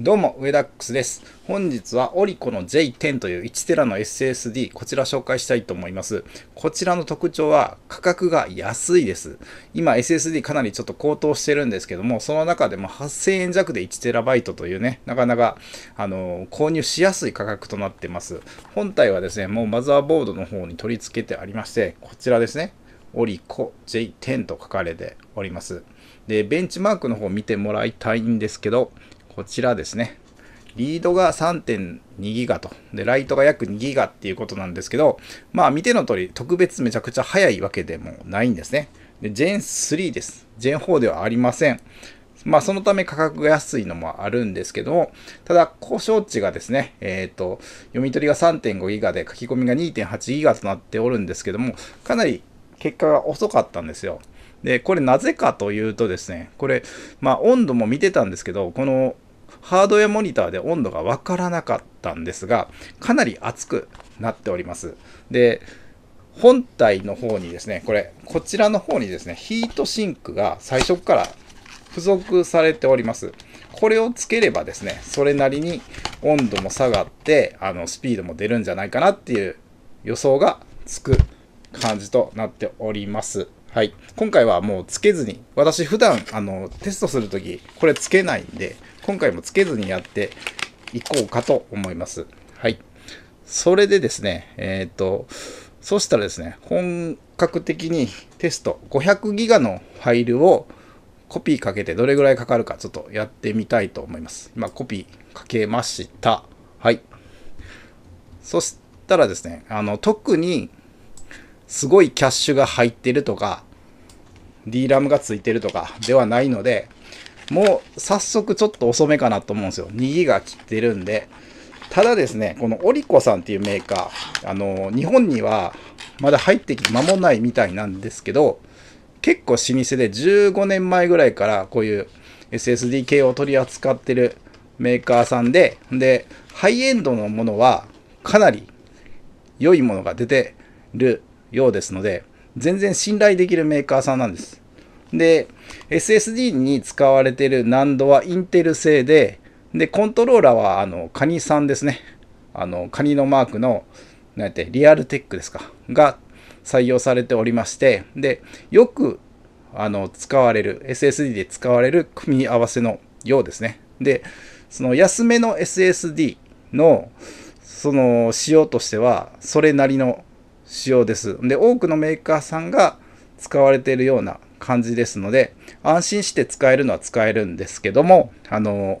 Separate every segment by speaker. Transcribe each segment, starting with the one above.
Speaker 1: どうも、ウェダックスです。本日はオリコの J10 という 1TB の SSD、こちら紹介したいと思います。こちらの特徴は価格が安いです。今 SSD かなりちょっと高騰してるんですけども、その中でも8000円弱で 1TB というね、なかなか、あのー、購入しやすい価格となってます。本体はですね、もうマザーボードの方に取り付けてありまして、こちらですね。オリコ J10 と書かれております。で、ベンチマークの方を見てもらいたいんですけど、こちらですね。リードが3.2ギガと。で、ライトが約2ギガっていうことなんですけど、まあ見ての通り、特別めちゃくちゃ速いわけでもないんですね。で、Gen3 です。Gen4 ではありません。まあそのため価格が安いのもあるんですけども、ただ故障値がですね、えっ、ー、と、読み取りが3.5ギガで書き込みが2.8ギガとなっておるんですけども、かなり結果が遅かったんですよ。で、これなぜかというとですね、これ、まあ温度も見てたんですけど、このハードウェアモニターで温度がわからなかったんですが、かなり熱くなっております。で、本体の方にですね、これ、こちらの方にですね、ヒートシンクが最初から付属されております。これをつければですね、それなりに温度も下がって、あの、スピードも出るんじゃないかなっていう予想がつく感じとなっております。はい。今回はもうつけずに、私普段、あの、テストするとき、これつけないんで、今回もつけずにやっていこうかと思います。はい。それでですね、えっ、ー、と、そしたらですね、本格的にテスト500ギガのファイルをコピーかけてどれぐらいかかるかちょっとやってみたいと思います。今コピーかけました。はい。そしたらですね、あの、特にすごいキャッシュが入ってるとか、DRAM がついてるとかではないので、もう早速ちょっと遅めかなと思うんですよ。2ギガ切ってるんで。ただですね、このオリコさんっていうメーカー、あの、日本にはまだ入ってきて間もないみたいなんですけど、結構老舗で15年前ぐらいからこういう SSD 系を取り扱ってるメーカーさんで、で、ハイエンドのものはかなり良いものが出てるようですので、全然信頼できるメーカーさんなんです。で、SSD に使われている難度はインテル製で、で、コントローラーは、あの、カニさんですね。あの、カニのマークの、なんやって、リアルテックですか。が採用されておりまして、で、よく、あの、使われる、SSD で使われる組み合わせのようですね。で、その安めの SSD の、その、仕様としては、それなりの仕様です。で、多くのメーカーさんが使われているような感じですので、安心して使えるのは使えるんですけども、あの、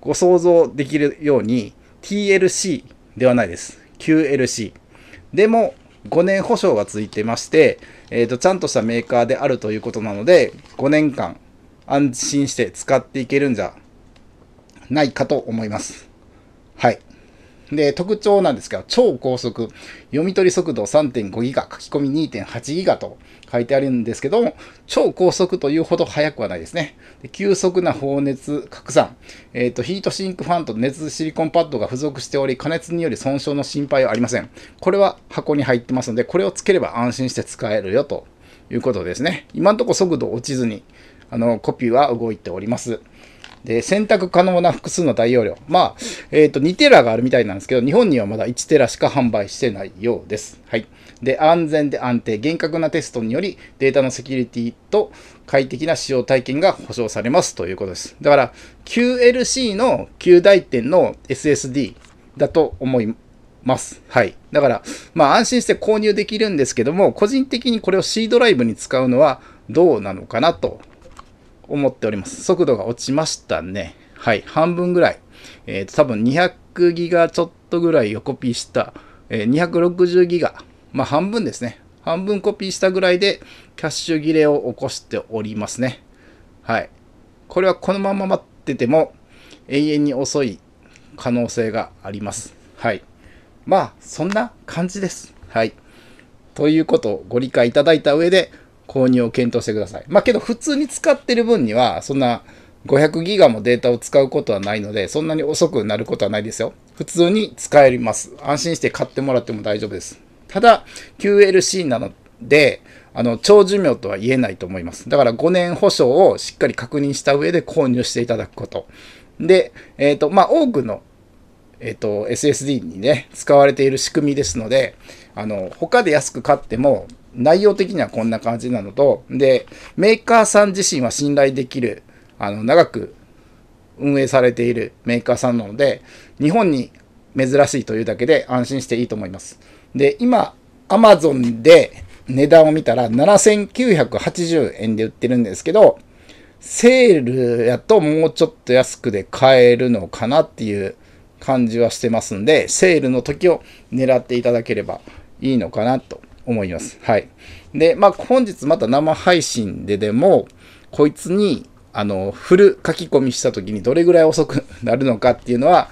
Speaker 1: ご想像できるように TLC ではないです。QLC。でも、5年保証がついてまして、えっ、ー、と、ちゃんとしたメーカーであるということなので、5年間安心して使っていけるんじゃないかと思います。はい。で、特徴なんですけど、超高速、読み取り速度3.5ギガ、書き込み2.8ギガと書いてあるんですけども、超高速というほど速くはないですね。で急速な放熱拡散、えっ、ー、と、ヒートシンクファンと熱シリコンパッドが付属しており、加熱により損傷の心配はありません。これは箱に入ってますので、これをつければ安心して使えるよということですね。今んとこ速度落ちずに、あの、コピーは動いております。で、選択可能な複数の大容量。まあ、えっ、ー、と、2テラがあるみたいなんですけど、日本にはまだ1テラしか販売してないようです。はい。で、安全で安定、厳格なテストにより、データのセキュリティと快適な使用体験が保証されますということです。だから、QLC の旧大点の SSD だと思います。はい。だから、まあ安心して購入できるんですけども、個人的にこれを C ドライブに使うのはどうなのかなと思っております。速度が落ちましたね。はい、半分ぐらい。えー、多分200ギガちょっとぐらいをコピーした、えー、260ギガ。まあ、半分ですね。半分コピーしたぐらいで、キャッシュ切れを起こしておりますね。はい。これはこのまま待ってても、永遠に遅い可能性があります。はい。まあ、そんな感じです。はい。ということをご理解いただいた上で、購入を検討してください。まあけど普通に使ってる分には、そんな500ギガもデータを使うことはないので、そんなに遅くなることはないですよ。普通に使えます。安心して買ってもらっても大丈夫です。ただ、QLC なので、あの、長寿命とは言えないと思います。だから5年保証をしっかり確認した上で購入していただくこと。で、えっ、ー、と、まあ、多くの、えっ、ー、と、SSD にね、使われている仕組みですので、あの、他で安く買っても、内容的にはこんな感じなのと、で、メーカーさん自身は信頼できる、あの、長く運営されているメーカーさんなので、日本に珍しいというだけで安心していいと思います。で、今、Amazon で値段を見たら7980円で売ってるんですけど、セールやともうちょっと安くで買えるのかなっていう感じはしてますんで、セールの時を狙っていただければいいのかなと思います。はい。で、まあ、本日また生配信ででも、こいつに、あの、フル書き込みした時にどれぐらい遅くなるのかっていうのは、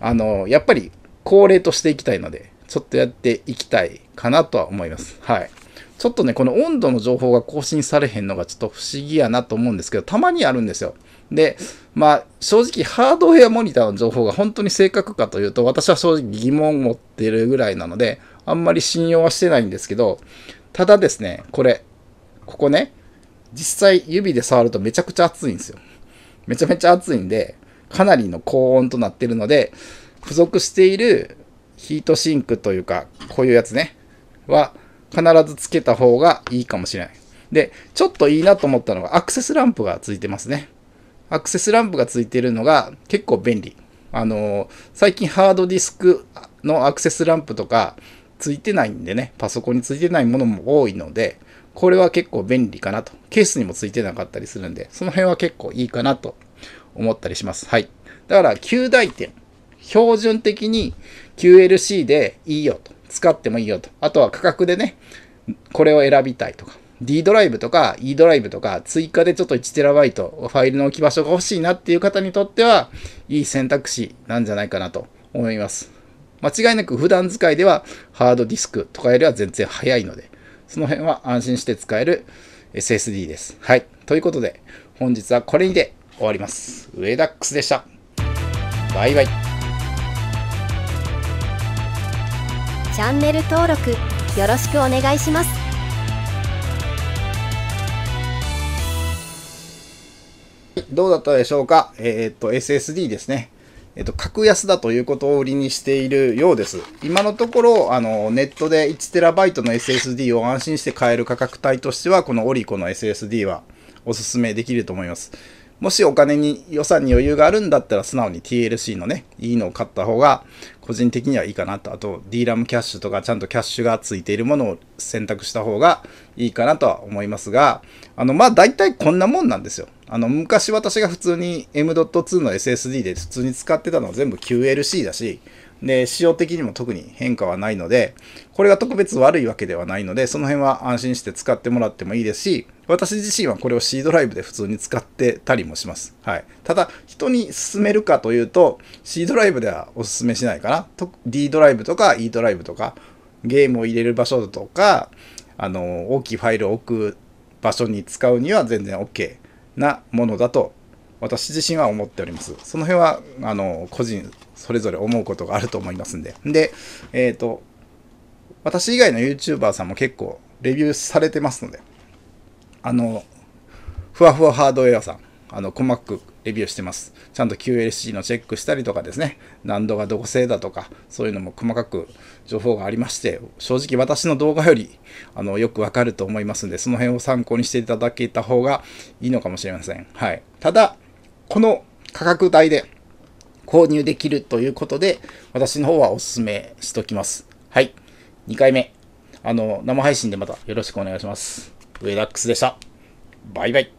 Speaker 1: あの、やっぱり恒例としていきたいので、ちょっとやっていきたいかなとは思います。はい。ちょっとね、この温度の情報が更新されへんのがちょっと不思議やなと思うんですけど、たまにあるんですよ。で、まあ、正直ハードウェアモニターの情報が本当に正確かというと、私は正直疑問を持ってるぐらいなので、あんまり信用はしてないんですけど、ただですね、これ、ここね、実際指で触るとめちゃくちゃ熱いんですよ。めちゃめちゃ熱いんで、かなりの高温となってるので、付属しているヒートシンクというか、こういうやつね、は必ずつけた方がいいかもしれない。で、ちょっといいなと思ったのがアクセスランプがついてますね。アクセスランプがついてるのが結構便利。あのー、最近ハードディスクのアクセスランプとか、ついてないんでね、パソコンについてないものも多いので、これは結構便利かなと。ケースにもついてなかったりするんで、その辺は結構いいかなと思ったりします。はい。だから、旧大点。標準的に QLC でいいよと。使ってもいいよと。あとは価格でね、これを選びたいとか。D ドライブとか E ドライブとか追加でちょっと 1TB ファイルの置き場所が欲しいなっていう方にとっては、いい選択肢なんじゃないかなと思います。間違いなく普段使いではハードディスクとかよりは全然早いので、その辺は安心して使える SSD です。はい。ということで、本日はこれにて終わります。ウェダックスでした。バイバイ。チャンネル登録よろしくお願いします。どうだったでしょうかえー、っと、SSD ですね。えっと、格安だということを売りにしているようです。今のところ、あの、ネットで 1TB の SSD を安心して買える価格帯としては、このオリコの SSD はおすすめできると思います。もしお金に予算に余裕があるんだったら素直に TLC のね、いいのを買った方が個人的にはいいかなと。あと D r a m キャッシュとかちゃんとキャッシュがついているものを選択した方がいいかなとは思いますが、あの、まあ大体こんなもんなんですよ。あの、昔私が普通に M.2 の SSD で普通に使ってたのは全部 QLC だし、で、仕様的にも特に変化はないので、これが特別悪いわけではないので、その辺は安心して使ってもらってもいいですし、私自身はこれを C ドライブで普通に使ってたりもします。はい。ただ、人に勧めるかというと、C ドライブではお勧めしないかな。D ドライブとか E ドライブとか、ゲームを入れる場所とか、あの、大きいファイルを置く場所に使うには全然 OK なものだと私自身は思っております。その辺は、あの、個人、それぞれ思うことがあると思いますんで。で、えっ、ー、と、私以外の YouTuber さんも結構レビューされてますので、あの、ふわふわハードウェアさん、あの、細かくレビューしてます。ちゃんと QLC のチェックしたりとかですね、難度がどこ製だとか、そういうのも細かく情報がありまして、正直私の動画より、あの、よくわかると思いますんで、その辺を参考にしていただけた方がいいのかもしれません。はい。ただ、この価格帯で購入できるということで、私の方はお勧めしときます。はい。2回目。あの、生配信でまたよろしくお願いします。ウェダックスでした。バイバイ。